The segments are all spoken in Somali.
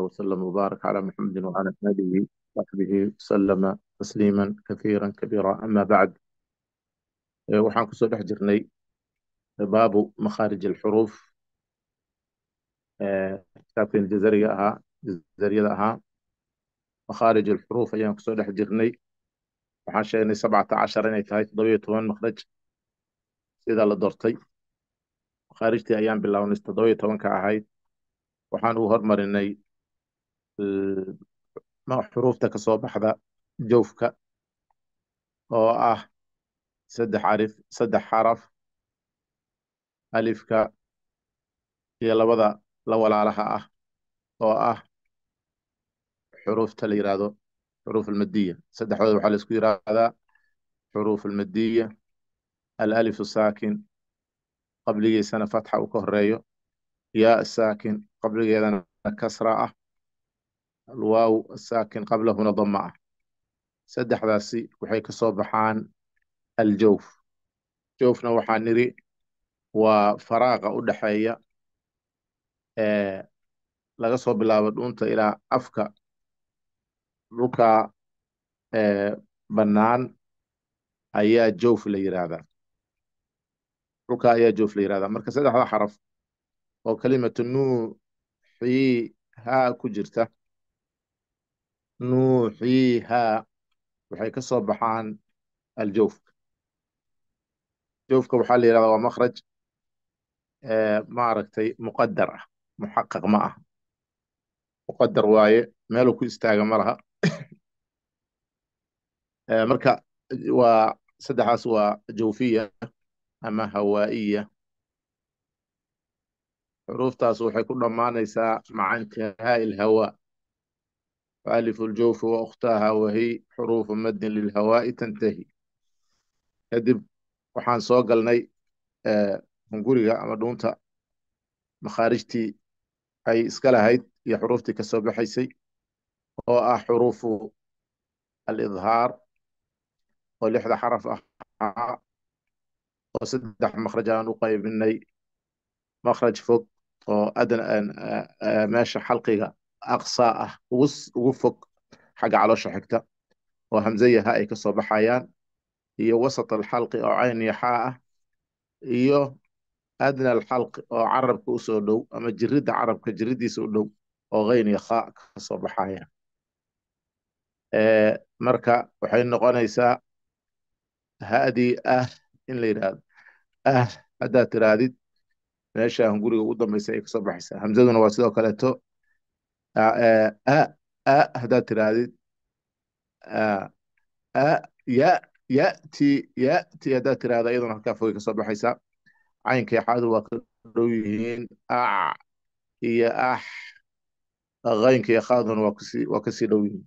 وسلم وبارك على محمد وعلى آله وصحبه وسلم tasliiman kahiiran kabiira ama bacd waxaan kusoo dhex jirnay baabu makhaarij alxuruuf kitaabkeen jazariga ahaa jazariyada ahaa makhaarij alxuruuf ayaan kusoo dhex jirnay waxaan sheegnay sabcata cashar inay tahay toddobiyo toban makhraj sidaa la doortay makhaarijtii ayaan bilownay toddobiyo tobanka ahayd waxaan u xuruufta ka soo baxda joofka oo ah saddex arif saddex xaraf alifka iyo labada la walaalaha ah oo ah xuruufta la yidhaahdo xuruuf almadiya saddexdooda waxaa la isku xuruuf almadiya alalifu saakin qabligiisana fatxa uu ka horeeyo yaa saakin qabligeedana kasra ah alwaaw asaakin qablahuna dama ah saddexdaasi waxay kasoo baxaan aljowf jowfna waxaa niri waa faraaqa u dhexeeya laga soo bilaabo dhuunta ilaa afka dhulkaa bannaan ayaa jowf la yirahdaa rukaa ayaa jowf la yirahdaa marka saddexda xaraf oo kalimatu nuuxii haa ku jirta nuuxiihaa waxay ka soo baxaan aljawfka jawfka waxaa la yidhahdaa waa makhraj maaragtay muqadar ah muxaqaq ma ah muqadar waaye meeluu ku istaaga ma laha marka waa saddexaas waa jawfiya ama hawaa'iya xuruuftaas waxay ku dhammaanaysaa macanka haa il وألف الجوف وأختاها وهي حروف مد للهواء تنتهي kadib waxaan soo galnay hunguriga ama dhuunta makhaarijtii ay iska lahayd iyo xuruuftii ka soo baxaysay oo ah xuruufu alidhaar oo lixda xaraf ah oo saddex makhraj aan u qaybinay makhraj fog oo adan xalqiga aqsa ah ugu fog xagga caloosha xigta oo hamzayaha ay kasoo baxayaan iyo wasat alxalqi oo cayn iyo xaa ah iyo adna alxalqi oo carabka usoo dhow ama jiridda carabka jiridiisa u dhow oo hayn iyo khaa kasoo soo baxayaan marka waxay noqonaysaa hadii ah in la yidhaahdo ah haddaad tiraadid meeshaan guriga ugu dambaysa ay kasoo baxaysaa hamzaduna waa sidoo kaleeto E, e, e, haddaad tirahdid yati yati haddaad tirahda iyaduna halkaa fogi kasoo baxaysaa caynka xaadu waa ka dhow yihiin ac iyo ax qaynka iyo waa kasii dhow yihiin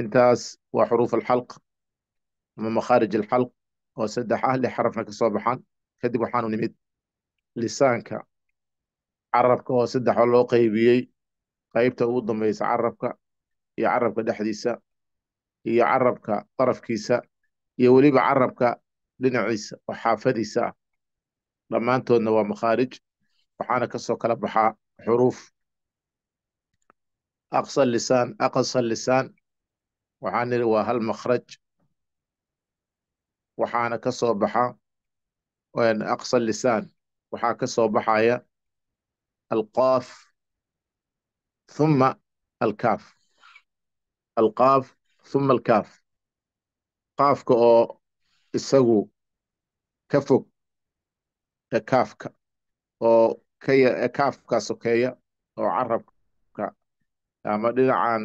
intaas waa xuruuf alxalq ama makhaarij alxalq oo saddex ah lix xarafna kasoo baxaan kadib waxaanu nimid lisaanka carabka oo saddexa loo qaybiyey qaybta ugu dambeysa carabka iyo carabka dhexdiisa iyo carabka darafkiisa iyo weliba carabka dhinaciisa oo xaafadiisa ah dhammaantoodna waa makhaarij waxaana kasoo kala baxaa xuruuf aqsa lisaan aqsa lisaan waxaan niri waa hal makhraj waxaana kasoo baxa aqsa lisaan waxaa kasoo baxaya alqaaf ثم alkaaf alqaaf ثuma alkaaf qaafka oo isagu ka fog kaafka oo kaafka sokeeya oo carabka ama dhinacan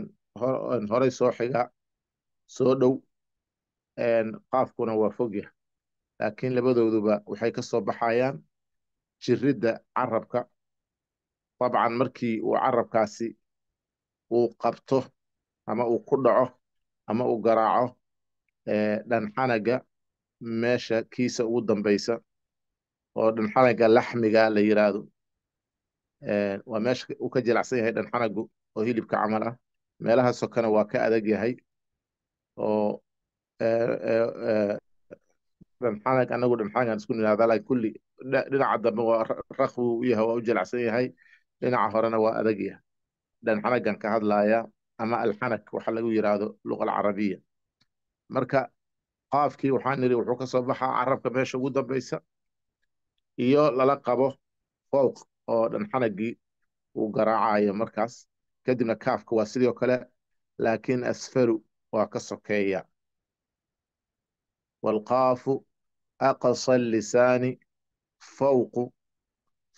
horey soo xiga soo dhow qaafkuna waa fogya laakiin labadooduba waxay ka soo baxayaan jiridda carabka dabcan markii uu carabkaasi uu qabto ama uu ku dhaco ama uu garaaco dhanxanaga meesha kiisa ugu dambaysa oo dhanxanaga laxmiga la yiraahdo waa meesha uu ka jilicsan yahay dhanxanagu oo hilibka camal ah meelaha sokana waa ka adag yahay oo dhanxanag anagu dhanxanagan isku nirahdaa lakin kulli dhinaca dambe waa rakbu u yahay waa u jilicsan yahay dhinaca horena waa adag yahay dhanxanagan ka hadlaya ama alxanag waxa lagu yidhaahdo luqa alcarabiya marka qaafkii waxaan nidhi wuxuu ka soo baxaa carabka meesha ugu dambaysa iyo lala qabo fowq oo dhanxanagii uu garaacayo markaas kadibna kaafka waa sidoo kale laakiin asfaru waa ka sokeeya waalqaafu aqsa lisaani fowqu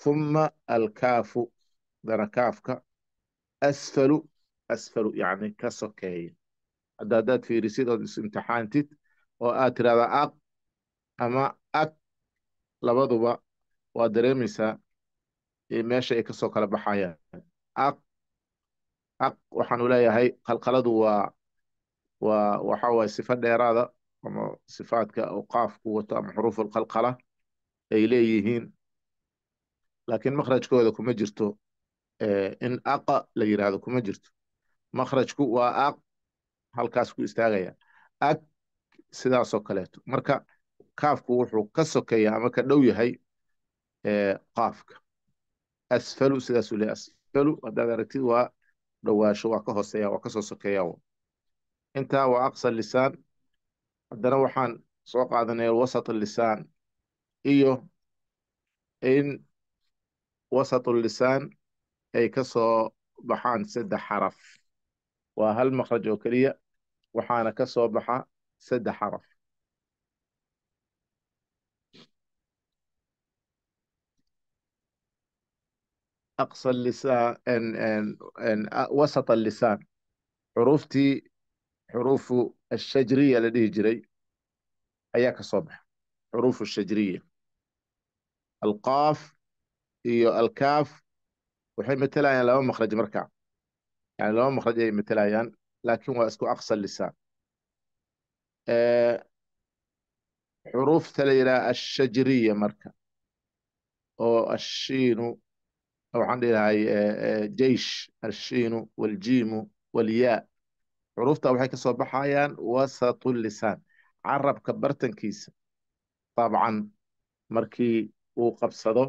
ثم alkaafu dana kaafka asfalu asfalu yani ka sokeeya hadda haddaad fiirisid ood is-imtixaantid oo aad tirahda aq ama ag labaduba waa dareemaysaa meesha ay kasoo kala baxayaan aq aq waxaanu leeyahay qalqaladu waa waa waxa waaye sifa dheeraada ama sifaadka oo qaafku wato ama xuruufulqalqala ay leeyihiin laakiin makhrajkooda kuma jirto in aqa la yiraahdo kuma jirto makhrajku waa aq halkaas ku istaagaya ag sidaasoo kaleeto marka kaafku wuxuu ka sokeeya ama ka dhow yahay qaafka asfalu sidaasuu leeyahay asfalu haddaad aragtid waa dhowaasho waa ka hooseeya waa kasoo sokeeya intaa waa aqsa lisaan haddana waxaan soo qaadanaya wasat lisaan iyo in wasat lisaan ay ka soo baxaan saddex xaraf waa hal makraj oo keliya waxaana ka soo baxa saddex xaraf aqsa lisaan wasat allisaan xuruuftii xuruufu ashajriya la dhihi jiray ayaa ka soo baxa xuruufu shajriya alqaaf iyo alkaaf waxay matelayaan laba makhraj marka yani laba makhraj ay matelayaan laakiin waa isku aqsa lisaan xuruufta la yidhaha ashajriya marka oo ashiinu waxaan dhihahay jeish ashiinu waljiimu walyaa xuruufta waxay kasoo soo baxayaan wasatu lisaan carabka bartankiisa dabcan markii uu qabsado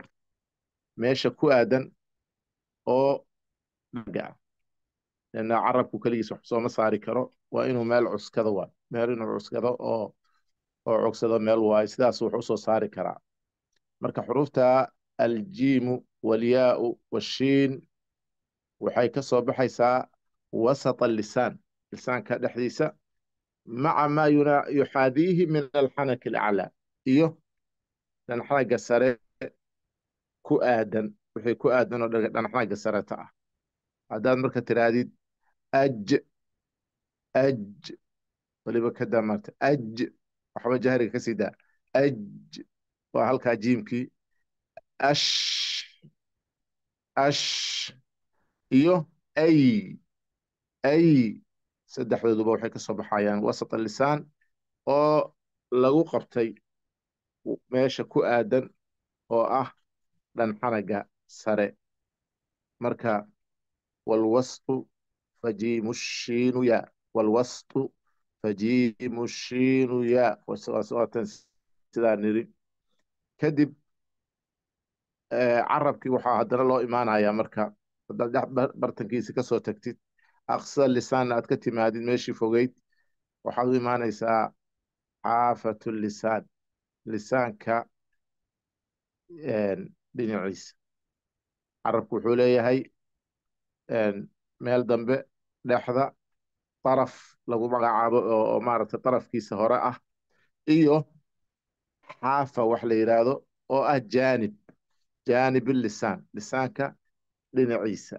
meesha ku aadan oo magaca lana carabku keligiis wax sooma saari karo waa inuu meel cuskado waay meel inuu cuskado oo oo cogsado meel waayo sidaas wax usoo saari karaa marka xuruufta aljiimu walyaau washiin waxay ka soo baxaysaa wasata lisaan lisaanka dhexdiisa maca maa yuxaadiihi min alxanaki alaclaa iyo dan sare ku aadan waxay ku aadan oo dhanaxnaga sarata ah haddaad marka tiraadid aj aj waliba ka maarta aj waxba jahriga ka sii daa aj waa halkaa jiimkii ash ash iyo ay ay saddexdooduba waxay ka soo baxayaan wasata lisaan oo lagu qabtay meesha ku aadan oo ah dhanxanaga sare marka walwastu fajimu shiinu ya walwastu fajimu shiinu ya waatan sidaa niri kadib carabkii waxaa haddana loo imaanayaa marka haddaad bartankiisi kasoo tagtid aqsa lisaanna aad ka timaadid meeshii fogeyd waxaad u imaanaysaa caafatu lisaan lisaanka dhinaciisa carabku wuxuu leeyahay meel dambe dhexda daraf lagu magacaabo oo maaragtay darafkiisa hore ah iyo xaafa wax la yidhaahdo oo ah jaanib jaanib lisaan lisaanka dhinaciisa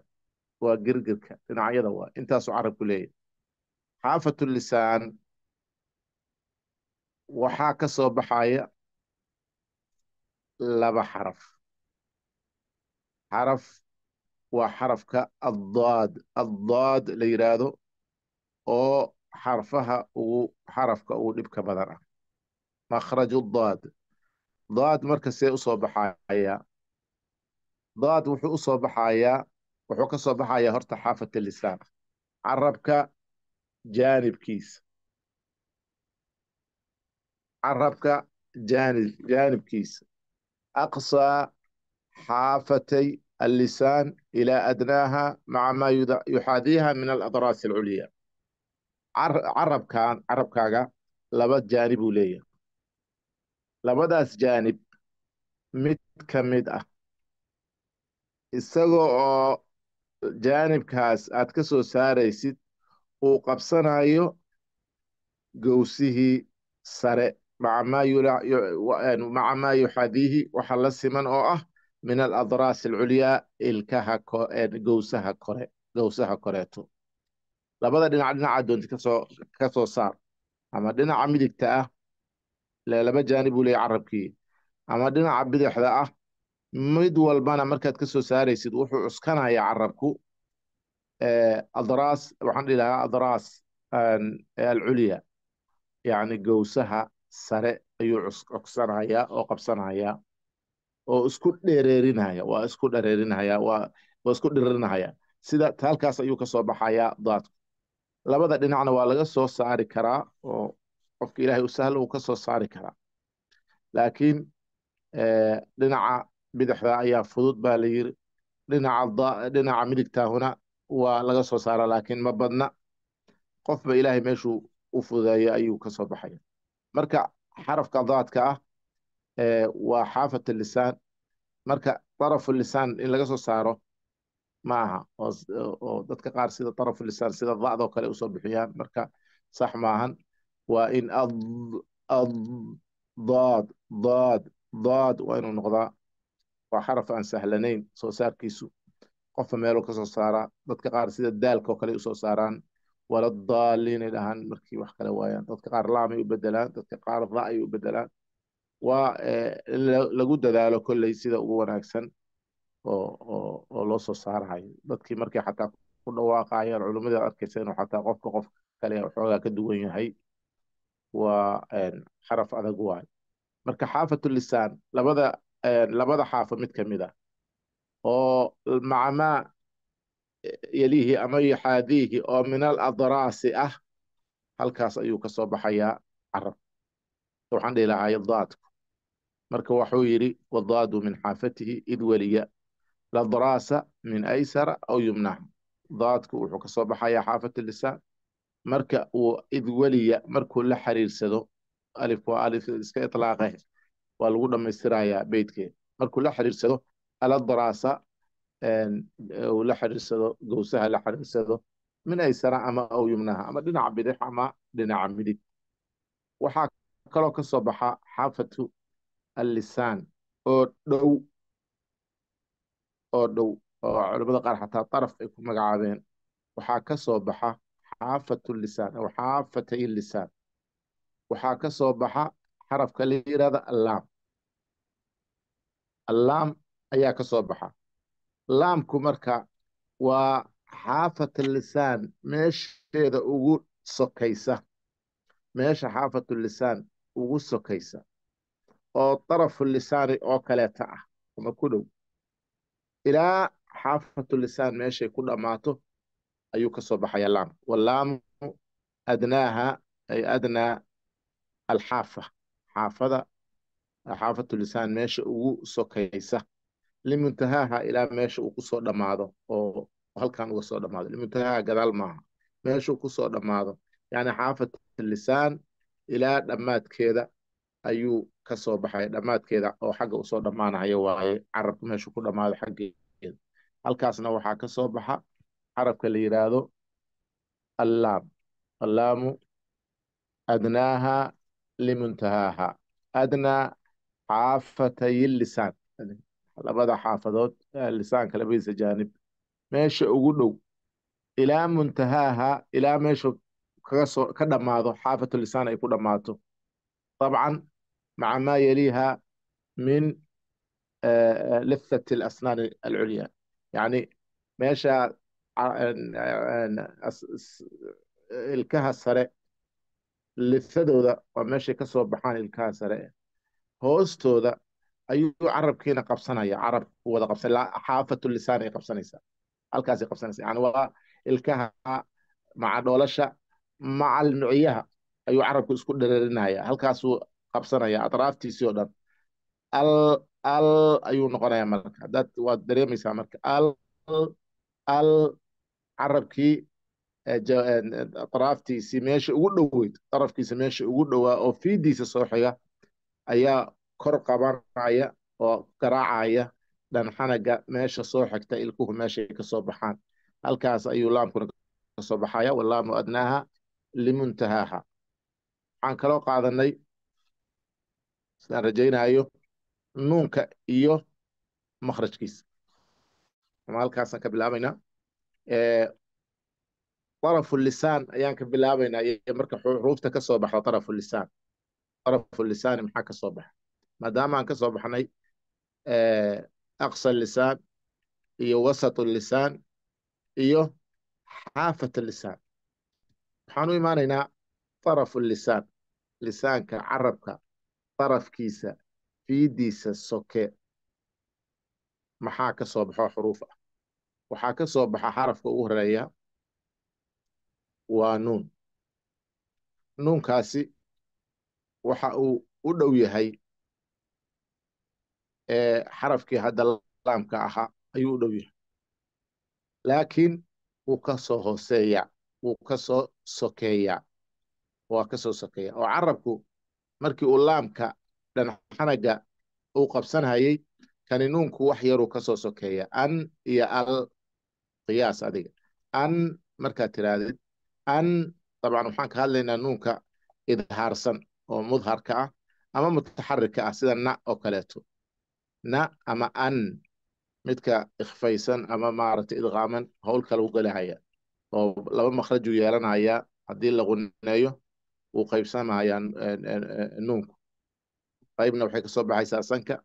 waa girgirka dhinacyada waa intaasuu carabku leeyahay xaafatu lisaan waxaa ka soo baxaya laba xaraf xaraf waa xarafka addaad addaad la yidhaahdo oo xarfaha ugu xarafka ugu dhibka badan ah makhraju daad daad marka see u baxayaa daad wuxuu usoo baxayaa wuxuu ka soo baxayaa horta xaafat lisaan carabka jaanibkiisa carabka jaanib jaanibkiisa aqsaa xaafatay allisaan ilaa adnaaha maca maa yuxaadiiha min aladras alculya carabkan carabkaaga laba jaanib uu leeyahay labadaas jaanib mid ka mid ah isaga oo jaanibkaas aad ka soo saaraysid uu qabsanayo gowsihii sare maca maa yuxaadiihi waxa la siman oo ah min aladras alculyaa ilkaha gowsaha kore gowsaha koreeto labada dhinac dhinacaa doonti kasoo ka saar ama dhinaca midigta ah laba jaanib uu leeyahy carabkii ama dhinaca bidixda ah mid walbana markaad kasoo saaraysid wuxuu cuskanayaa carabku adras waxaan dhihi lahaa adras alculya yacni gowsaha sare ayuu cuskanayaa oo qabsanayaa oo isku dhereerinaya waa isku dhereerinaya waa isku dhiririnaya sida halkaas ayuu kasoo baxayaa daadku labada dhinacna waa laga soo saari karaa oo qofka ilaahay u sahla uu kasoo saari karaa laakiin eh, dhinaca bidixda ayaa fudud baa la yiri dhinaca dhinaca midigtaahuna waa laga soo saaraa laakiin ma badna qofba ilaahay meeshuu u fudeeya ayuu kasoo baxaya marka xarafka daadka ah waa xaafat lisaan marka tarafu lisaan in laga soo saaro maaha oo dadka qaar sida tarafu lisaan sida dacdoo kale usoo bixiyaan marka sax maahan waa in addaad daad daad waa inuu noqdaa waa xaraf aan sahlanayn soo saarkiisu qofka meeluu ka saaraa dadka qaar sida daalka oo kale usoo saaraan wala daaliinay dhahaan markii wax kale waayaan dadka qaar laamay u bedelaan dadka qaar da ay u bedelaan waa lagu dadaalo kolley sida ugu wanaagsan oo loo soo saarahayo dadkii markay xataa ku dhawaaqayaan culummada arkaysa inuu xataa qofka qof kale waxoogaa ka duwan yahay waa xaraf adag waay marka xaafatu lisaan labada labada xaafo mid ka mid ah oo macmaa e, yelihi ama yuxaadiihi oo min al adraasi ah halkaas ayuu kasoo soo baxayaa carab waxaan dhihi lahaa daadku marka wuxuu yidhi wadaadu min xaafatihi id weliya ladraasa min aysara aw yumnaha daadku wuxuu kasoo soo baxayaa xaafat lisaan marka uu id weliya markuu la xiriirsado alif waa alif iska itlaaqah waa lagu dhammaystirayaa beytkeeda markuu la xiriirsado aladraasa uu la xiriirsado gowsaha la xiriirsado min aysara ama aw yumnaha ama dhinaca bidix ama dhinaca midig waxaa kaloo ka baxa xaafatu allisaan oo dhow oo dhow oo culamada qaar xataa taraf ay ku magacaabeen waxaa ka soo baxa xaafatu lisaan aw xaafatay lisaan waxaa kasoo baxa xarafka la yidhahda allaam allaam ayaa kasoo baxa laamku marka waa xaafata lisaan meesheeda ugu sokaysa meesha xaafatu lisaan ugu sokaysa oo darafu lisaani oo kaleeta ah ama ku dhow ilaa xaafatu lisaan meeshay ku dhammaato ayuu kasoo soo baxaya laam walaamu adnaaha ay adnaa alxaafa xaafada xaafatu lisaan meesha ugu sokaysa limuntahaaha ilaa meesha uu kusoo dhammaado oo halkan uga soo dhammaado limuntahaaha gadaal maaha meesha meeshuu kusoo dhammaado yani xaafatu lisaan ilaa dhammaadkeeda ayuu kasoo baxay dhammaadkeeda oo xagga usoo dhammaanayo waaye carabku meeshu ku dhammaado xaggeeda halkaasna waxaa kasoo baxa carabka la yidhaahdo allaam allaamu adnaaha limuntahaaha adnaa xaafatay lisaan labada xaafadood lisaanka labadiisa jaanib meesha ugu dhow ilaa muntahaaha ilaa meeshu kagasoo ka dhammaado xaafatu lisaan ay ku dhammaato dabcan مع ما يليها من لثة الأسنان العليا يعني ماشى ilkaha sare lifadooda waa meeshay ka soo baxaan ilkaha sare hoostooda ayuu carabkiina qabsanaya carab wada qabsan xaafatu lisaan ay qabsanaysaa halkaasay qabsanaysaa yani waa ilkaha maca dhoolasha maca almuciyaha ayuu carabku isku dhararinaya halkaasuu habsanaya atraaftiisii oo dhan al al ayuu noqonayaa marka hadaad waad dareemaysaa marka al al carabkii daraftiisii meesha ugu dhoweyd darafkiisa meesha ugu dhowaa oo fiidiisa soo xiga ayaa kor qabanaya oo garaacaya dhanxanaga meesha soo xigta ilkuhu meeshay kasoo baxaan halkaas ayuu laamkuna kasoo baxaya walaamu adnaaha limuntahaaha waxaan kaloo qaadanay sidaan rajaynayo nuunka iyo makrajkiisa ama halkaasaan ka bilaabaynaa tarafulisaan ayaan ka bilaabaynaa iyo marka xuruufta ka soo baxda tarafulisaan tarafulisaani maxaa kasoo baxa maadaama aan kasoo baxnay aqsa lisaan iyo wasatu lisaan iyo xaafat lisaan waxaan u imaanaynaa tarafulisaan lisaanka carabka darafkiisa fiidiisa soke maxaa ka soo baxo xuruuf ah waxaa ka soo baxa xarafka ugu horeeya waa nuun nuunkaasi waxa uu u dhow yahay ee xarafkii hadda laamka ahaa ayuu u dhow yahay laakiin wuu ka soo hooseeyaa wuu ka soo sokeeyaa waa kasoo sokeeya oo carabku markii uu laamka dhanxanaga uu qabsanhayay kani nuunku wax yaruu kasoo sokeeya an iyo al qiyaas adiga an markaad tirahdid an dabcan waxaan ka hadlaynaa nuunka idhaarsan oo mudharka ah ama mutaxarika ah sida na oo kaleeto na ama an midka ikfaysan ama maaragtay idqaaman howlka lagu gelahaya oo laba makhrajuu yeelanaya haddii laquneeyo u qaybsanayaan nuunku qaybna waxay kasoo baxaysaa sanka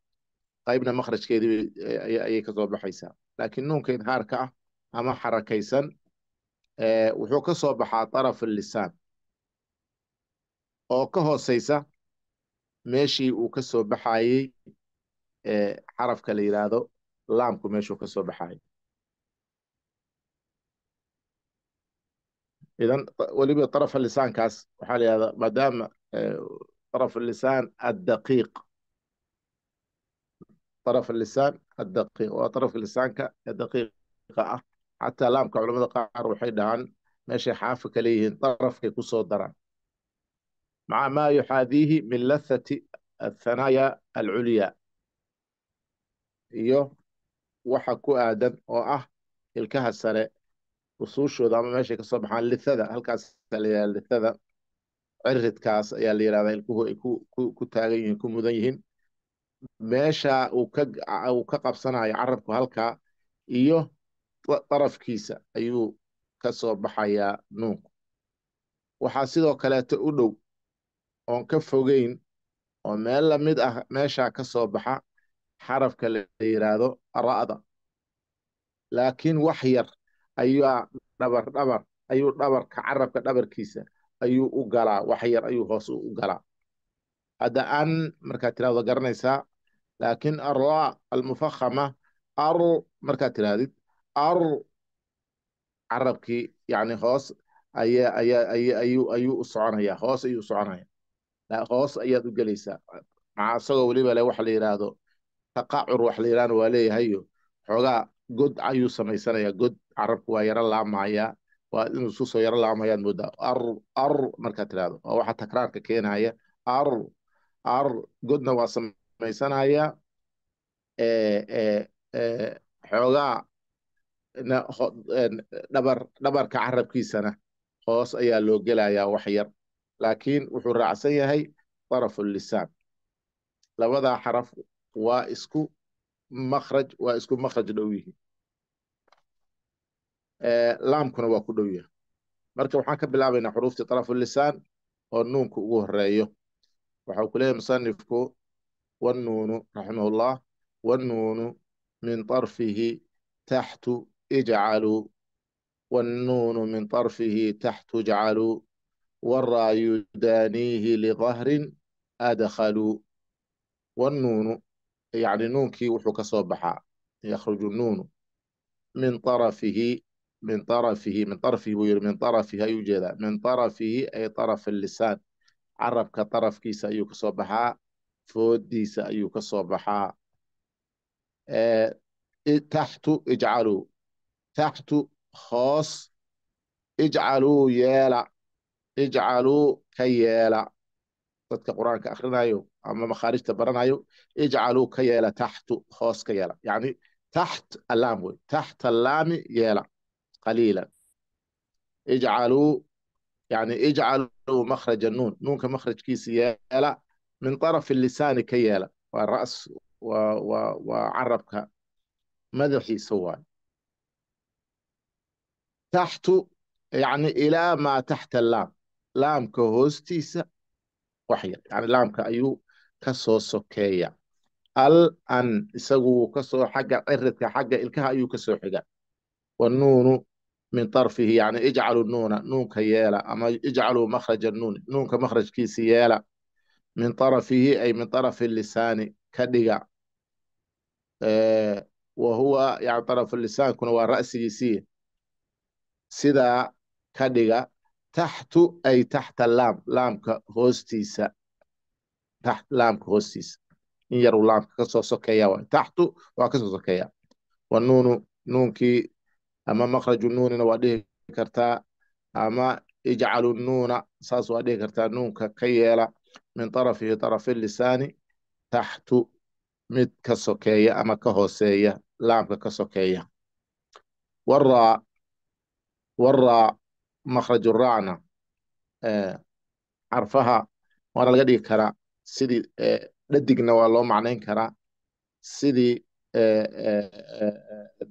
qaybna makhrajkeedii ayay kasoo baxaysaa laakiin nuunka idhaarka ah ama xarakaysan wuxuu ka soo baxaa taraf lisaan oo ka hooseysa meeshii uu ka soo baxayey xarafka la yidhaahdo laamku meeshuu ka soo baxayay idan weliba طarfa lisaankaas waxaa la maadaama طarf lisaan addaqiiq طarf lisaan addaqiiq waa طarafka lisaanka daqiiqa ah xataa laamka culamada qaar waxay dhahaan meeshay xaafa ka leeyihiin طarafkay ku daraan maca maa yuxaadiihi min lathati athanaya alculya iyo waxa ku aadan oo ah ilkaha sare usuushooda ama meeshay kasoo baxaan lithada halkaasaa layihahda lithada ciridkaas ayaa la yihahdaa ilkuhu ay ku taagan yihiin ku mudan yihiin meesha uu ka uu ka qabsanayo carabku halkaa iyo darafkiisa ayuu ka soo baxayaa nuunku waxaa sidoo kaleeto u dhow oon ka fogeyn oo meel lamid ah meeshaa ka soo baxa xarafka la yidhaahdo ra'da laakiin wax yar ayaa ah dhabar dhabar ayuu dhabarka carabka dhabarkiisa ayuu u galaa wax yar ayuu hoos u galaa hadda an markaad tirahdo garanaysaa laakiin arraa almufakhama ar markaad tirahdid ar carabkii yani hoos ayaa ayaa ay ayuu ayuu u soconayaa hoos ayuu u soconaya hoos ayaad u gelaysaa maca isagoo weliba le waxa la yidhaahdo taqacur wax la yidhahna waa leeyahayo xoogaa god ayuu samaysanayaa god carabku waa yaro laamaya waa inuu isku soo yaro laamayaad moodaa ar ar markaad tirahdo waa waxa takraarka keenaya ar ar godna waa samaysanaya xoogaa dhabar dhabarka carabkiisana hoos ayaa loo gelayaa wax yar laakiin wuxuu raacsan yahay طarafulisaan labadaa xaraf waa isku makraj waa isku makraj dhow yihiin آه، لام كنا وكدوية مركب حاكم بلابين حروف طرف اللسان والنون كوه رأيه وحاو كليه مصنفكو والنون رحمه الله والنون من طرفه تحت اجعلو والنون من طرفه تحت اجعلو والراي يدانيه لظهر ادخلو والنون يعني نونكي وحك صبحا يخرج النون من طرفه min طarfihi min طarfihi buu yiri min طarfihi ayuu jeedaa min طarfihi ay طarf الlisaan carabka طarafkiisa ayuu kasoo baxaa foodiisa ayuu kasoo baxaa taxtu ijcaluu taxtu hoos ijcaluu yeela ijcaluu ka yeela dadka qur'aanka akhrinayo ama makhaarijta baranayo ijcaluu ka yeela taxtu hoos ka yeela yani taxt alaam wey taxt alaami yeela قليلا اجعلوا يعني اجعلوا مخرج النون نونك مخرج كيسي يالا من طرف اللسان كيالا والرأس و و وعربك مدحي سواي تحت يعني إلى ما تحت اللام laamka hoostiisa waxyar yani laamka ayuu kasoo sokeeya al an isagu wuu kasoo xagga ciridka xagga ilkaha ayuu kasoo xiga wanuunu min طarfihi yani ijcalu nuuna nuunka yeela ama ijcaluu makhraja nuun nuunka makhrajkiisi yeela min طarafihi ay min طarafi lisaani ka dhiga wa huwa yani طarafu lisaankuna waa ra'sigiisii sidaa ka dhiga taxtu ay taxta laam laamka hoostiisa taxt laamka hoostiisa in yaruu laamka kasoo sokeeya taxtu waa kasoo sokeeya wanuunu nuunkii ama hmm. makraju nuunina waa dhihi kartaa ama ijcalu nuuna saas waa dhihi kartaa nuunka ka yeela min طarafihi tarafi lisaani taxtu mid ka sokeeya ama ka hooseeya laamka ka sokeeya waraa waraa makraju raacna carfaha waana laga dhigi karaa sidii dhadigna waa loo macnayn karaa sidii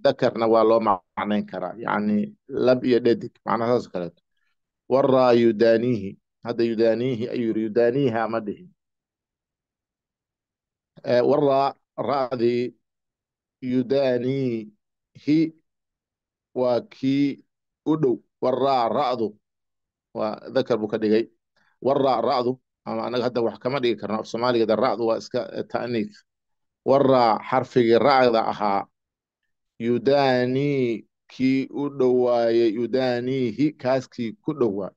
dakarna waa loo macnayn karaa yani lab iyo dhadig macnaha saas kaleeto waraa yudaaniihi hadda yudaaniihi ayuu yiri yudaaniiha ma dhihin waraa ra'dii yudaaniihi waa kii u dhow wara ra'du waa dakar buu ka dhigay waraa ra'du ama anaga hadda wax kama dhigi karna af soomaaligeeda ra'du waa iska ta'niif warraa xarfigii racda ahaa yudanii kii u dhowaayey yudaniihi kaaskii ku dhowaa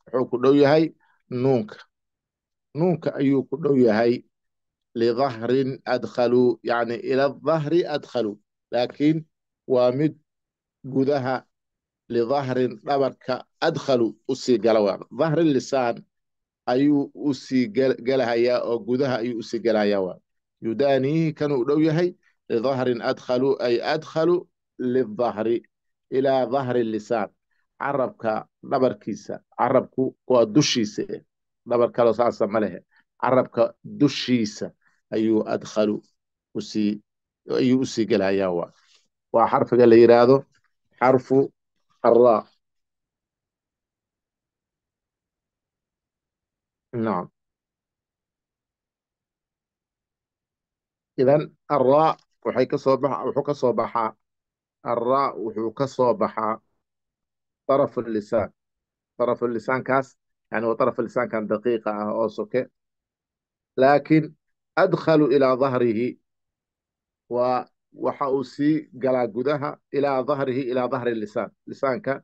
wuxuu ku dhow yahay nuunka nuunka ayuu ku dhow yahay lidahrin adkhaluu yacni ila dahri adkhaluu laakiin waa mid gudaha lidahrin dhabarka adkhaluu usii gala wa dahri lisaan ayuu usii gelahayaa oo gudaha ayuu usii gelahayaa waa yudaaniihi kan uu dhow yahay lidahrin adkhalu ay adkhalu lidahri ilaa dahri lisaan carabka dhabarkiisa carabku waa dushiisa eh dhabar kalo saasa ma lehe carabka dushiisa ayuu adkhalu usii ayuu usii gelayaa waa waa xarfiga la yidhaahdo xarfu arraa nacam idan araa waxay kasoo baxa wuxuu ka soo baxaa araa wuxuu ka soo baxaa طرف اللسان طرف اللسان كاس يعني هو طرف اللسان كان دقيقة أو سكة لكن أدخل إلى ظهره ووحأسي قلا قدها إلى ظهره إلى ظهر اللسان لسان كان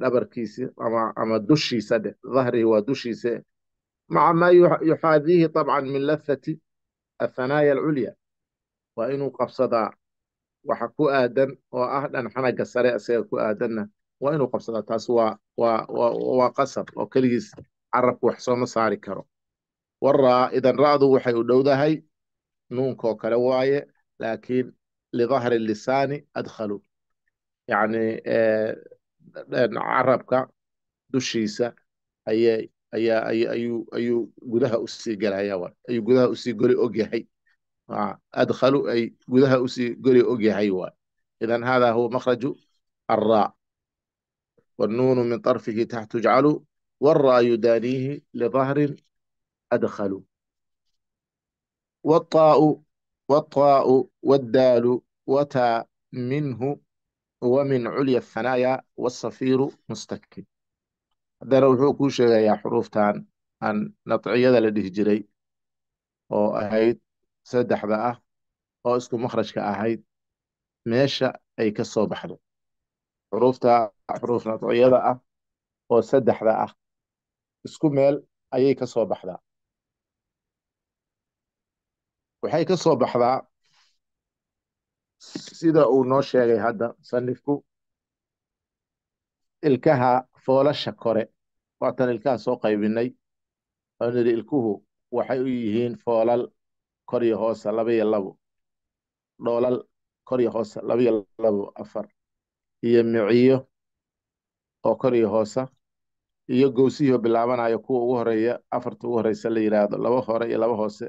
نبر كيسي أما أما دشي سد ظهره ودشي سد مع ما يحاذيه طبعا من لثة athanaaya alculya waa inuu qabsadaa waxa ku aadan oo ah dhanxanaga sare isaga ku aadanna waa inuu qabsadaa taas waa waa waa qasab oo keligiis carabku wax sooma saari karo warraa idan ra'du waxay u dhowdahay nuunkoo kale waaye laakiin lidahri lisaani adkhalu yacni carabka dushiisa ayay ayaa ayuu ayuu gudaha u sii gelayaa waay ayuu gudaha usii goli ogyahay adkhalu ay gudaha usii goli ogyahay waay idan hada huwa makraju الراء والنون من طرفه تحت تجعل والراء يدانيه لظهر أدخل والطاء والطاء والدال وتا منه ومن عليا الثنايا والصفير مستكن haddana wuxuu kuu sheegayaa xuruuftan aan nadciyada la dhihi jiray oo ahayd saddexda ah oo isku makhrajka ahayd meesha ay ka soo baxdo xuruufta xuruuf nadciyada ah oo saddexda ah isku meel ayay ka soo baxdaa waxay ka soo baxdaa sida uu noo sheegay hadda musanifku ilkaha foolasha kore waatan ilkaha soo qaybinay oo nidhi ilkuhu waxay u yihiin foolal kor iyo laba iyo labo dhoolal kor iyo laba iyo labo afar iyo miciyo oo kor iyo hoosa iyo gowsihio bilaabanaya kuwa ugu horeeya afarta ugu horeysa la yidhaahdo laba hore iyo laba hoose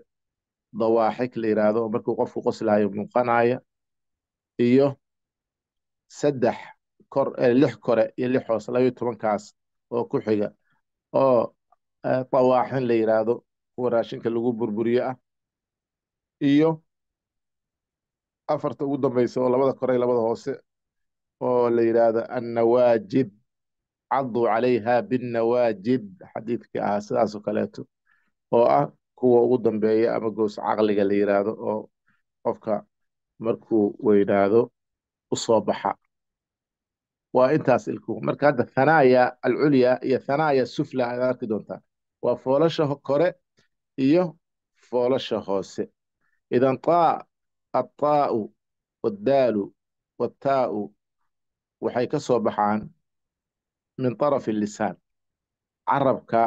dawaaxik la yidhaahdo markuu qofku qoslahayo muuqanaya iyo saddex kor eh, lix kore iyo lix hoose labayo tobankaas oo ku xiga oo dawaaxin e, la yidhaahdo kuwa raashinka lagu burburiyo ah iyo afarta ugu dambeysa oo labada kore labada hoose oo la yidhaahdo annawaajid caduu calayha binnawaajid xadiidkii ahaa sidaasoo kaleeto oo ah kuwa ugu dambeeya ama goos caqliga la yidhaahdo oo qofka markuu weynaado u soo baxa waa intaas ilku marka hadda thanaaya alculya iyo thanaaya sufla ayaad arki doontaa waa foolasha kore iyo foolasha hoose idan taa attaa'u waddaalu wattaa'u waxay ka soo baxaan min طarafi lisaan carabka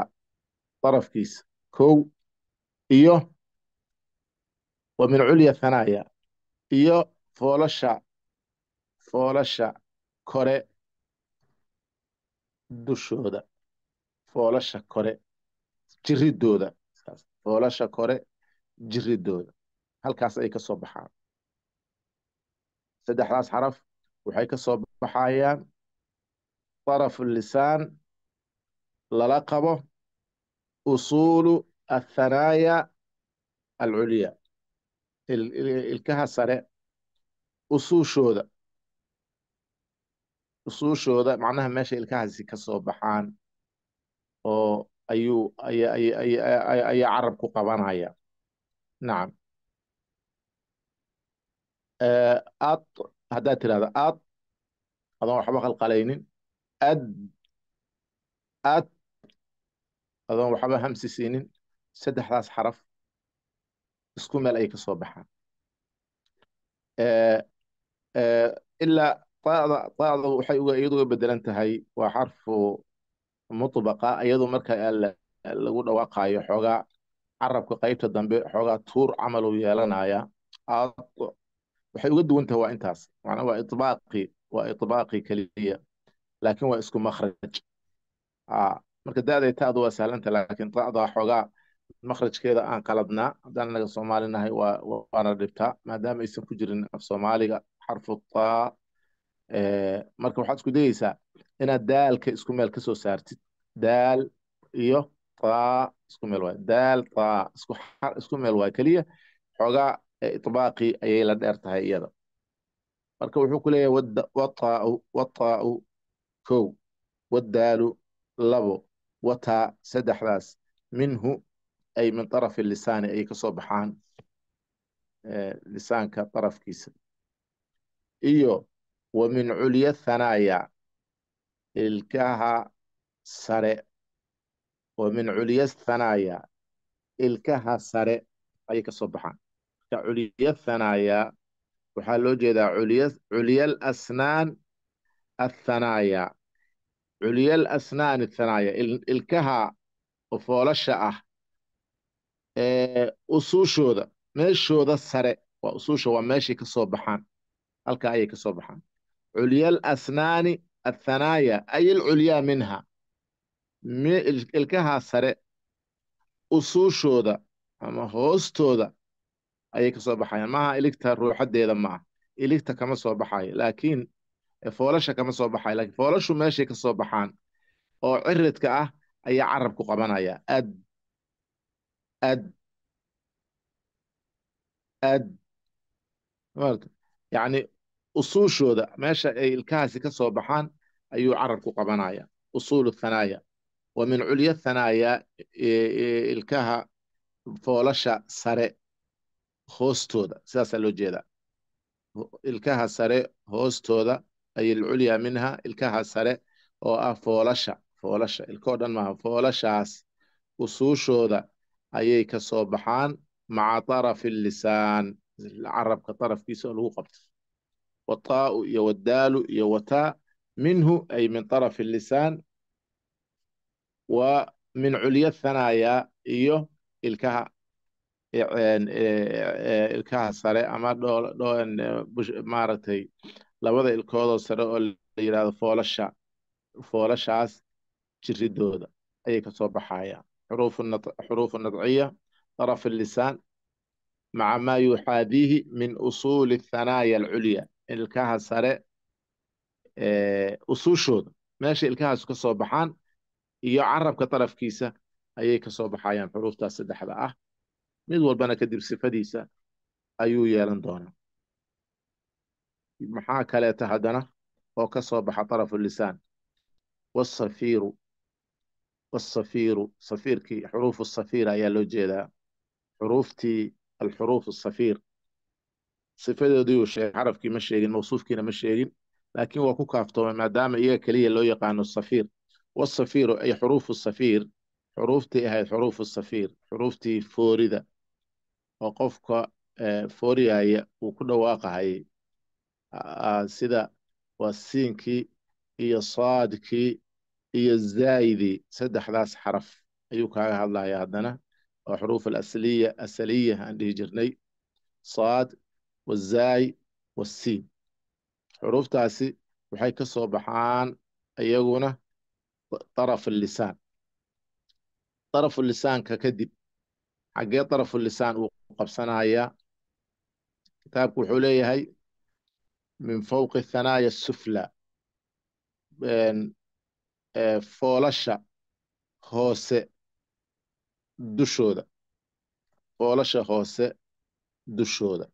طarafkiisa kow iyo wa min culya thanaaya iyo foolasha foolasha kore dushooda foolasha kore jiridooda foolasha kore jiridooda halkaas ay kasoo baxaan saddexdaas xaraf waxay ka soo baxayaan lisaan lala qabo usuulu الثنايا العليا ilkaha sare usuushooda usuushooda macnaha meesha ilkahaasi ka soo baxaan oo ayuu ayaa carab ku qabanaya nacam eh, ad haddaad tirahda ad adoon waxba qalqalaynin ad ad adoon waxba hamsi siinin saddexdaas xaraf isku meel ayay kasoo soo baxaan eh, eh, ilaa da dadu waxay iyadu uga bedelan tahay waa xarfu mutbaqa iyadoo marka lagu dhawaaqayo xoogaa carabka qaybta dambe xoogaa tuur camaluu yeelanaya waxay uga duwan tahay waa intaas macnaa waa iطbaaqi waa iطbaaqi keliya laakiin waa isku makhraj marka da'day ta'du waa sahlanta laakiin ta'daa xoogaa makhrajkeeda aan qaladnaa haddaan anaga soomaalinahay waana dhibtaa maadaama aysan ku jirin af soomaaliga xarfu taa marka waxaad isku dayeysaa inaad daalka isku meel kasoo saartid daal iyo taa isku meel waay daal taa isku isku meel waay keliya xoogaa iطbaaqii ayay la dheer tahay iyada marka wuxuu ku leeyahay wataau wataau kow wadaalu labo wataa saddexdaas minhu ay min tarafi lisaani ay kasoo baxaan lisaanka tarafkiisa iyo wa min culya thanaaya ilkaha sare wa min culya thanaaya ilkaha sare ayay ka soo baxaan marka culya thanaaya waxaa loo jeedaa culya culya alasnaan athanaaya culya alasnaan athanaaya ilkaha ofoolasha ah ee usuushooda meeshooda sare waa usuusha waa meeshay kasoo baxaan halka ayay kasoo baxaan عليا الأسنان الثنايا أي العليا منها ilkahaa sare usuushooda ama hoostooda ayay ka soo baxayaan maaha iligta ruuxadeeda maaha iligta kama soo baxayo laakiin foolasha kama soo baxayo laakiin foolashu meeshay ka soo baxaan oo ciridka ah ayaa carabku qabanaya ad ad ad yacni usuushooda meesha ay ilkahaasi ka soo baxaan ayuu carabku qabanaya usuulu thanaaya wa min culya thanaaya ilkaha foolasha sare hoostooda sidaasaa loo jeedaa ilkaha sare hoostooda ay ilculya minha ilkaha sare oo ah foolasha foolasha ilkao dhan maaha foolashaas usuushooda ayay ka soo baxaan maca tarafi lisaan carabka tarafkiisa oo lagu qabto wataau iyo wadaalu iyo wataa minhu ay min طaraf الlisaan wa min culya thanaya iyo ilkaha ilkaha sare ama maaragtay labada ilkoodoo sare oo la yidhahdo foolasha foolashaas jiridooda ayay ka soo baxayaan xuruufu nadciya طaraf الlisaan maca maa yuxaadiihi min usuuli الthanaaya اlculya ilkaha sare usuushooda meesha ilkahaasu ka soo baxaan iyo carabka tarafkiisa ayay kasoo baxayaan xuruuftaas saddexda ah mid walbana kadib sifadiisa ayuu yeelan doonaa maxaa kaleeta haddana oo ka soo baxa lisaan wasafiiru wasafiiru safiirkii xuruufu safiir ayaa loo jeedaa xuruuftii alxuruuf safiir sifadoodii uu sheegay xarafkii ma sheegin mawsuufkiina ma sheegin laakiin waa ku kaaftoomay maadaama iyaga keliya loo yaqaano safiir wasafiiru ay xuruufu safiir xuruuftii ahayd xuruufu safiir xuruuftii foorida oo qofka fooriyaya uu ku dhawaaqahay sida waa siinkii iyo saadkii iyo zaaydii saddexdaas xaraf ayuu kaaga hadlaya haddana oo xuruuf alasliya asaliya aan dhihi jirnay saad wazaay wasiin xuruuftaasi waxay ka soo baxaan iyaguna tarafulisaan tarafulisaanka kadib xaggee tarafulisaan uu qabsanayaa kitaabku wuxuu leeyahay min fowqi thanaaya sufla foolasha hoose dushooda foolasha hoose dushooda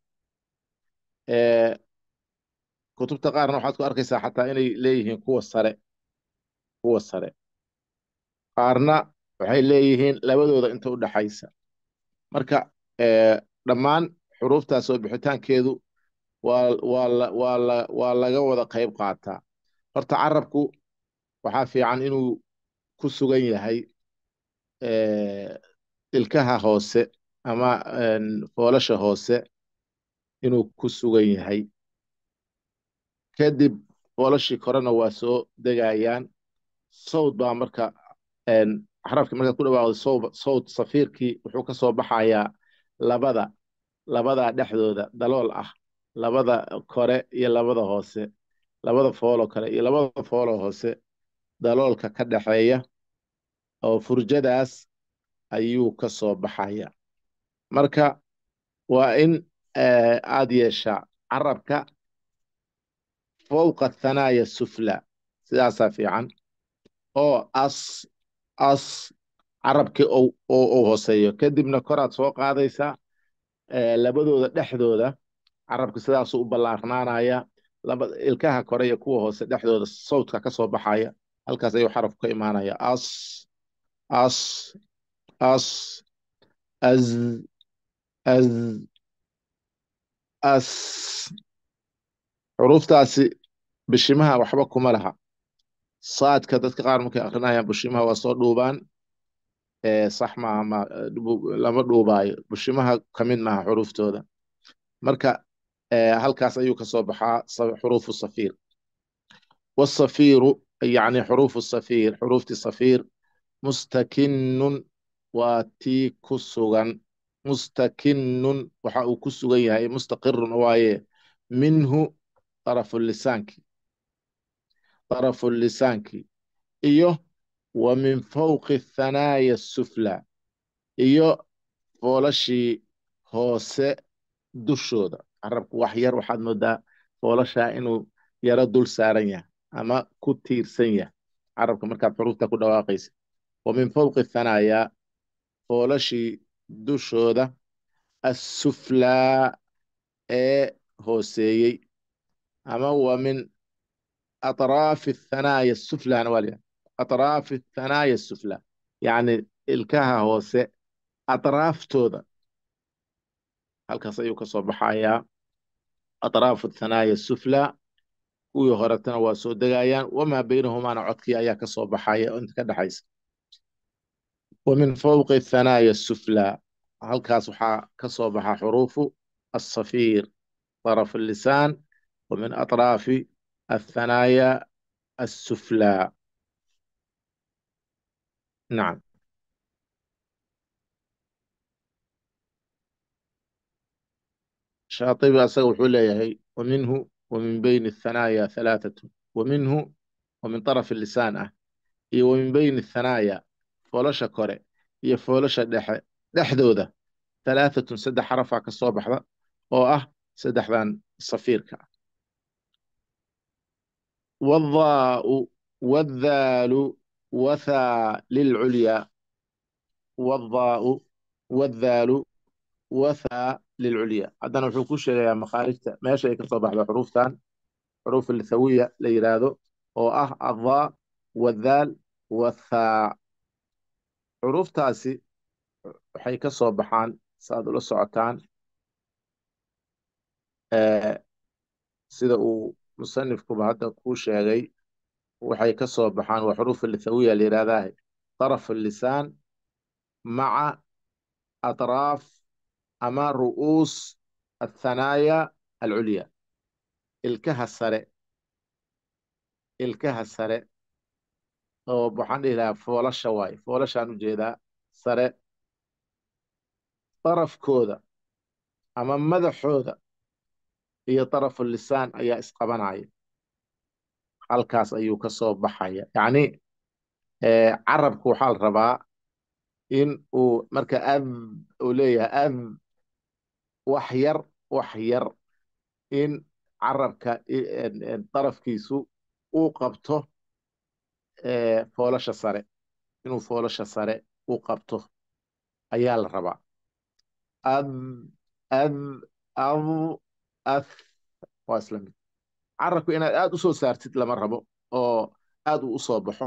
kutubta qaarna waxaad ku arkaysaa xataa inay leeyihiin kuwa sare kuwa sare qaarna waxay leeyihiin labadooda inta u dhaxaysa marka dhammaan xuruuftaas oo bixitaankeedu waa laga wada qayb qaataa horta carabku waxaa fiican inuu ku sugan yahay ilkaha hoose ama foolasha hoose inuu ku sugan yahay kadib olashii korena waa soo degayaan sowd baa marka xarafkii markaad ku dhawaaqday sowd safiirkii wuxuu kasoo baxayaa labada labadaa dhexdooda dalool ah labada kore iyo labada hoose labada fooloo kale iyo labada fooloo hoose daloolka ka dhexeeya oo furjadaas ayuu kasoo soo baxaya marka waa in aada yeeshaa carabka fowqa athanaaya sufla sidaasaa fiican oo as as carabkii uu hooseeyo kadibna koraad soo qaadaysaa labadooda dhexdooda carabka sidaasuu u ballaarnaanaya ilkaha kore iyo kuwa hoose dhexdooda sawdka ka soo baxaya halkaas ayuu xarafku ka imaanaya as as as az az as xuruuftaasi bishimaha waxba kuma laha saadka dadka qaar markay akrinayaan bishimaha waa soo dhuubaan sax maaha lama dhuubaayo bushimaha ka mid maaha xuruuftooda marka halkaas ayuu kasoo baxaa xuruufu safiir wasafiiru yani xuruufu safiir xuruufti safiir mustakinun waa tii ku sugan mustakinun waxa uu ku sugan yahay mustaqirun waaye minhu darafulisaankii darafulisaankii iyo wa min fawqi thanaaya sufla iyo foolashii hoose dushooda carabku wax yar waxaad moodaa foolashaa inuu yaro dul saaran yahay ama ku tiirsan yahay carabka markaad xuruufta ku dhawaaqaysa wa min fawqi thanaaya foolashii dushooda assuflaa ee hooseeyey ama wa min atraafi athanaaya suflana waa layahay atraafi athanaaya suflaa yacni ilkaha hoose atraaftooda halkaas ayuu ka soo baxayaa atraafu athanaaya asuflaa kuwii horetana waa soo degayaan wamaa baynahumaana codkii ayaa ka soo baxaya inta ka dhexaysa ومن فوق الثنايا السفلى halkaas waxaa كصوبها حروف الصفير طرف اللسان ومن أطراف الثنايا السفلى نعم شاطبة سوح ليه ومنه ومن بين الثنايا ثلاثة ومنه ومن طرف اللسان أه. ومن بين الثنايا foolasha kore iyo foolasha dhexe dhexdooda talaatatun saddex xarafa ka baxda oo ah saddexdan safiirka ah waddaa'u waddaalu wathaa lilculyaa waddaa'u waddaalu wathaa lilculyaa haddana wuxuu ku sheegayaa makaarijta meesha ay kasoo baxda xuruuftan xuruuf lithawiya la yidhaahdo oo ah addaa waddaal wathaa Xuruuftaasi waxay ka soo baxaan saad ula socotaan eh, sida uu musanifkuba hadda kuu sheegay waxay ka soo baxaan waa xuruuf lithawiya la yidhaahdaa طرف lisaan maca atraaf ama ru'uus الثنايا alculya ilkaha sare ilkaha sare oo waxaan dhihi lahaa foolasha waay foolashaan u jeedaa sare darafkooda ama madaxooda iyo darafu lisaan ayaa isqabanaya halkaas ayuu ka soo baxaya yacni carabku waxaa la rabaa in uu marka ad uu leeyahay ad wax yar wax yar in carabka darafkiisu uu qabto foolasha sare inuu foolasha sare u qabto ayaa la rabaa ad ad ad ath waa isla mid inaad aad u soo saartid lama rabo oo aad uu u soo baxo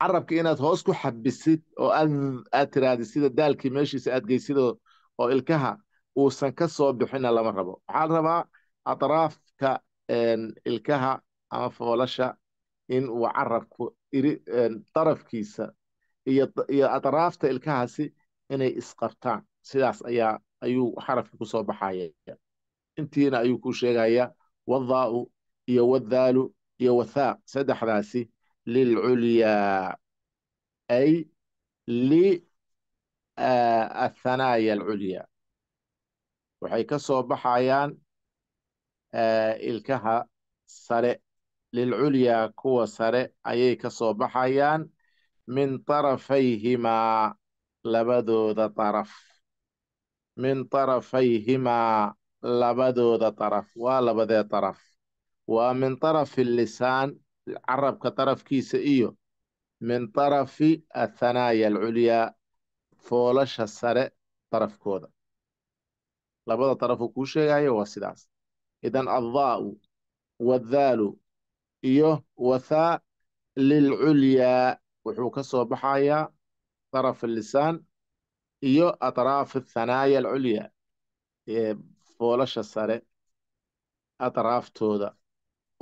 carabka inaad hoos ku xabisid oo ad aad tiraahdi sida daalkii meeshiisa aad geysid oo ilkaha uusan ka soo bixina lama rabo waxaa la rabaa atraafka ilkaha ama foolasha in uu carabku darafkiisa iyo atraafta ilkahaasi inay isqabtaan sidaas ayaa ayuu xarafka kusoo baxaya intiina ayuu ku sheegayaa waddaa'u iyo waddaalu iyo wathaaq saddexdaasi lilculyaa ay li athanaaya alculyaa waxay ka soo baxayaan ilkaha sare lilculyaa kuwa sare ayay ka soo baxayaan min tarafayhimaa labadooda taraf min tarafayhimaa labadooda taraf waa labadee taraf waa min tarafi lisaan carabka tarafkiisa iyo min tarafi athanaaya alculyaa foolasha sare tarafkooda labada tarafuu kuu sheegayo waa sidaas idan addaa'u waddaalu iyo wathaa lilculyaa wuxuu kasoo baxayaa taraf lisaan iyo atraaf athanaaya alculyaa ee foolasha sare atraaftooda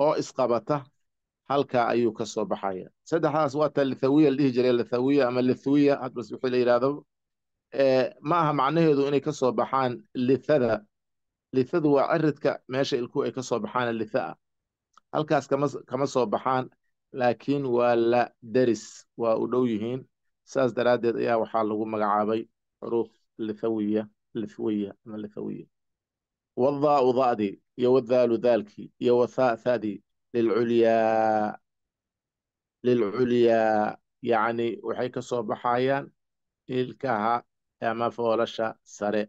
oo isqabata halkaa ayuu kasoo soo baxaya saddexdaas waa lithawiya la dhihi jiray lithawiya ama lithwiya hadbas wixii la yihahdo ma aha macnaheedu inay kasoo baxaan lithada lithadu waa ciridka meesha ilku ay kasoo soo baxaan litha ah halkaas kama kama soo baxaan laakiin waa la deris waa u dhow yihiin saas daraaddeed ayaa waxaa lagu magacaabay xuruuf lithawiya lithwiya ama lithawiya waddaa'u da'dii iyo wadaalu daalkii iyo wathaa thadii lilculyaa lilculyaa yacni waxay ka soo baxayaan ilkaha ama foolasha sare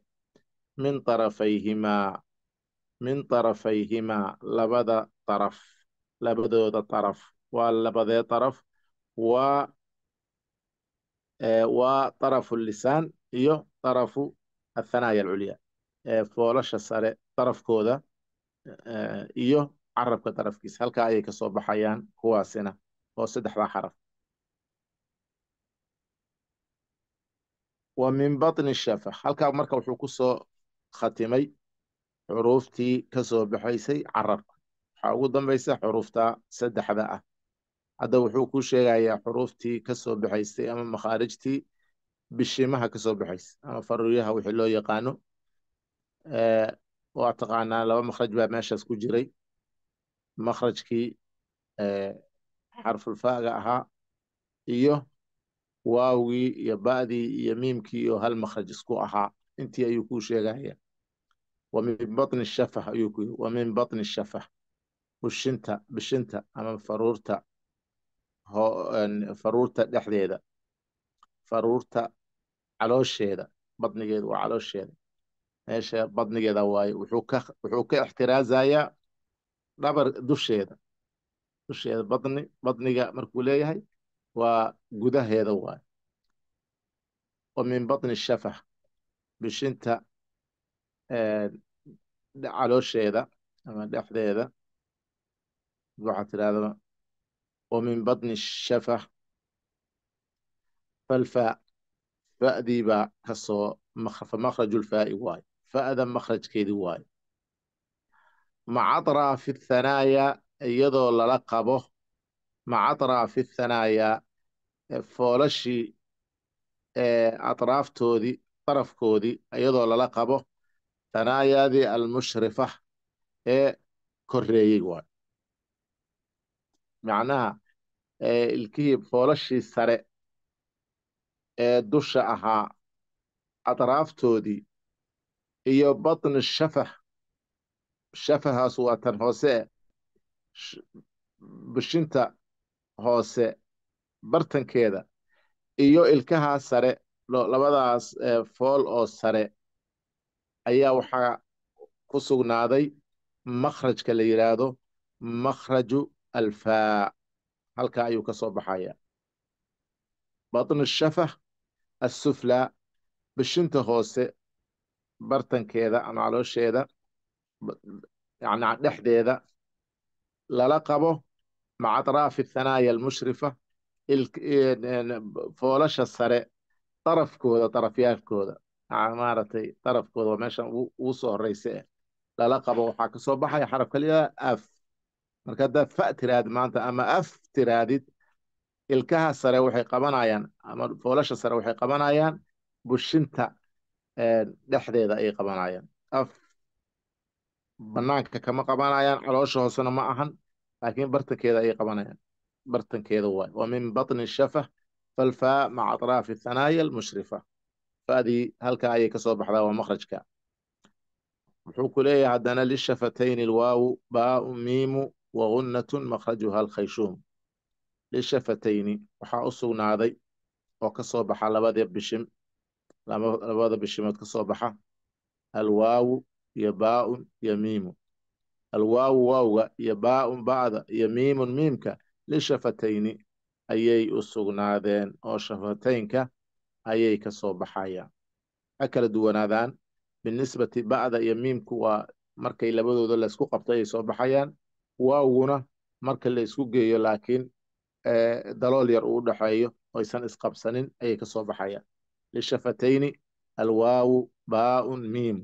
min tarafayhimaa min tarafayhimaa labada taraf labadooda taraf waa labadee taraf waa waa tarafu lisaan iyo tarafu athanaaya alculya ee foolasha sare tarafkooda iyo carabka tarafkiisa halkaa ayay kasoo baxayaan kuwaasina oo saddexdaa xaraf wa min batni shafax halkaa marka wuxuu kusoo soo khatimay xuruuftii kasoo baxaysay carar waxaa ugu dambaysa xuruufta saddexda ah hadda wuxuu ku sheegayaa xuruuftii kasoo baxaysay ama makhaarijtii bishimaha kasoo baxaysay ama faruuryaha wixii loo yaqaano waa taqaanaa laba makhraj baa meeshaas ku jiray makhrajkii xarfulfaaga ahaa iyo waawgii iyo ba'dii iyo miimkii oo hal makhraj isku ahaa intii ayuu ku sheegaya wamin batni shafax ayuu ku yiri wamin batni shafah bushinta bishinta ama faruurta faruurta dhexdeeda faruurta caloosheeda badnigeeda waa caloosheeda meesha badnigeeda waaye wuxuu ka wuxuu ka ixtiraazayaa dhabar dusheeda dusheeda badni badniga markuu leeyahay waa gudaheeda waaye wamin batni shafah bishinta caloosheeda ama dhexdeeda waxaa tirahda wa min badni shafah falfa fadiibaa kasoo fa makhrajulfaai waayo fa'da makhrajkeedii waayo maca طraafi thanaayaa iyadoo lala qabo maca طraafi thanaayaa foolashii aطraaftoodii طarafkoodii iyadoo lala qabo tanaayadii almushrifa ee koreeyey waay macnaha ilkihii foolashii sare ee dusha ahaa atraaftoodii iyo batni shafah shafahaas waa tan hoose bishinta hoose bartankeeda iyo ilkahaa sare labadaas fool oo sare ayaa waxaa ku sugnaaday makhrajka la yidhaahdo makhraju alfaa halkaa ayuu ka soo baxaya batnu shafah assuflaa bishinta hoose bartankeeda ama caloosheeda yacnaa dhexdeeda lala qabo maca atraafi athanaaya almushrifa foolasha sare darafkooda darafyaalkooda maaragtay darafkooda waa meeshan ugu soo horeysa lala qabo waxaa kasoo baxaya xaraf kaliya af marka haddaad fa tiraadid maanta ama af tiraadid ilkaha sare waxay qabanayaan ama foolasha sare waxay qabanayaan bushinta dhexdeeda ayay qabanayaan af banaanka kama qabanayaan caloosha hoosena ma ahan laakiin bartankeeda ayay qabanayaan bartankeeda waay wa min batni shafa falfaa maca atraafi thanaaya almushrifa fadii halka ayay kasoo baxdaa waa makrajka wuxuu ku leeyahay haddana lishafatayni lwaawu baau miimu wagunnatun makrajuha alkhayshuum lishafatayni waxaa u sugnaaday oo kasoo baxa labada bishim labada bishimood kasoo baxa alwaawu iyo baaun iyo miimu alwaawu waawga iyo baaun ba'da iyo miimun miimka lishafatayni ayay u sugnaadeen oo shafataynka ayay kasoo baxayaan ha kala duwanaadaan binisbati ba'da iyo miimku waa markay labadooda laysku qabto ayay soo baxayaan waawguna marka la isku geeyo laakiin eh, dalool yar uu dhexeeyo oysan isqabsanin ayay kasoo soo baxayaan lishafatayni alwaawu baaun miim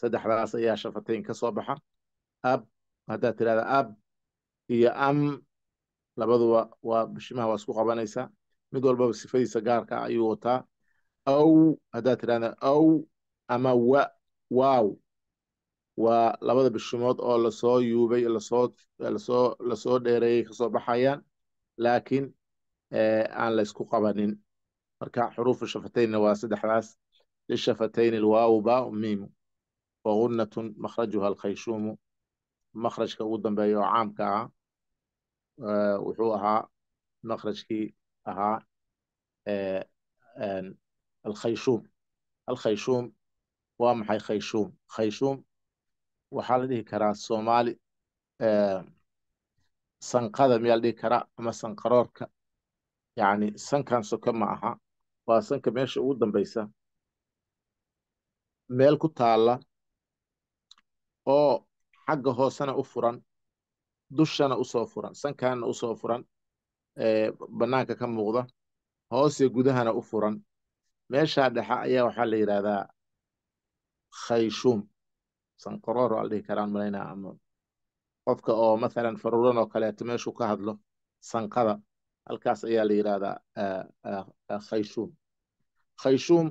saddexdaas ayaa shafatayn kasoo baxa ab haddaad tirahda ab iyo am labaduba waa bishimaha waa isku qabanaysaa mid walbaba sifadiisa gaarka ah ayuu wataa aw haddaad tidhahda aw ama wa waaw waa labada bishimood oo lasoo yuubay lasoo lasoo lasoo dheereeyey kasoo baxayaan laakiin eh, aan laysku qabanin marka xuruufu shafateynna waa saddexdaas lishafatayni alwaawu baa miimu wagunnatun makhrajuha alkhayshuumu makhrajka ugu dambeeya oo caamka ah eh, wuxuu ahaa makhrajkii ahaa alkhayshum alkhayshuum waa maxay khayshuum khayshuum waxaa la dhihi karaa soomaali sanqada miyaa la dhihi karaa ama sankaroorka yacni sankan soka ma aha waa sanka meesha ugu dambeysa meel ku taalla oo xagga hoosena u furan dushana usoo furan sankanna usoo furan banaanka ka muuqda hoose gudahana u furan meeshaa dhexa ayaa waxaa la yidhaahdaa khayshuum sanqaroor ala dhihi karaan malaynaa ama qofka oo mathalan faruuran oo kaleeto meeshuu ka hadlo sanqada halkaas ayaa la yidhahdaa khayshuum khayshuum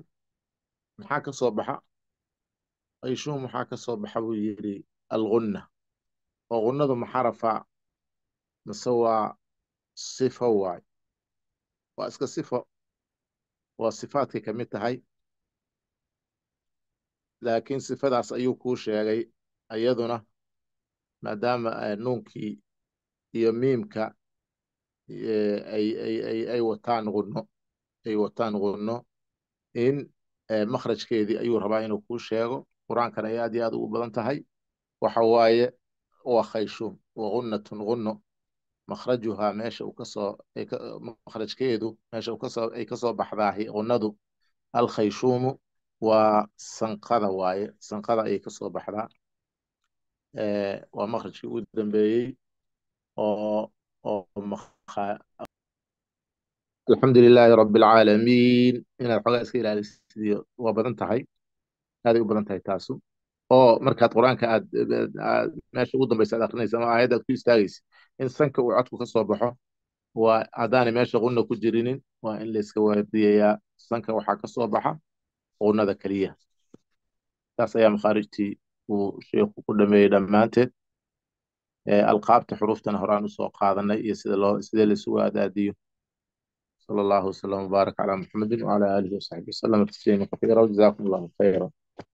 maxaa ka baxa khayshuum waxaa kasoo baxa buu yidhi algunna oo gunnadu maxaa mase waa sifo waay waa iska sifo waa sifaadkay ka mid tahay laakiin sifadaas ayuu kuu sheegay iyaduna maadaama nuunkii iyo miimka ay wataan qunno ay wataan qunno in makhrajkeedii ayuu rabaa inuu kuu sheego qur-aankana ay aad iyo aad ugu badan tahay waxa waaye waa khayshuun wa qunnatun gunno makrajuhaa meesha uu kasoo meesha kasoo ay kasoo baxdaa hiqunadu alkhayshuumu waa sanqada waaye sanqada ayay kasoo baxdaa waa makrajkii ugu dambeeyey oo oo alxamdu lilaahi rabi alcaalamiin inaad xogaa iska ilaalisid waa badan tahay aaday u badan tahay taasu oo markaad qur-aanka aad meesha ugu dambaysa aad akrinaysa ama aayadda aad ku istaagaysid in sanka uu codku ka soo baxo waa adaanay meesha qunna ku jirinin waa in layska waardiyayaa sanka waxaa ka soo baxa qunnada keliya saas ayaa makaarijtii uu sheikhu ku dhameeyey dhammaanteed alqaabta xuruuftana horaan usoo qaadanay iyo sida loo sidee laisugu adaadiyo صلى الله وسلم وبارك على محمد وعلى آله وصحبه وسلم تسليما كثيرا وجزاكم الله خيرا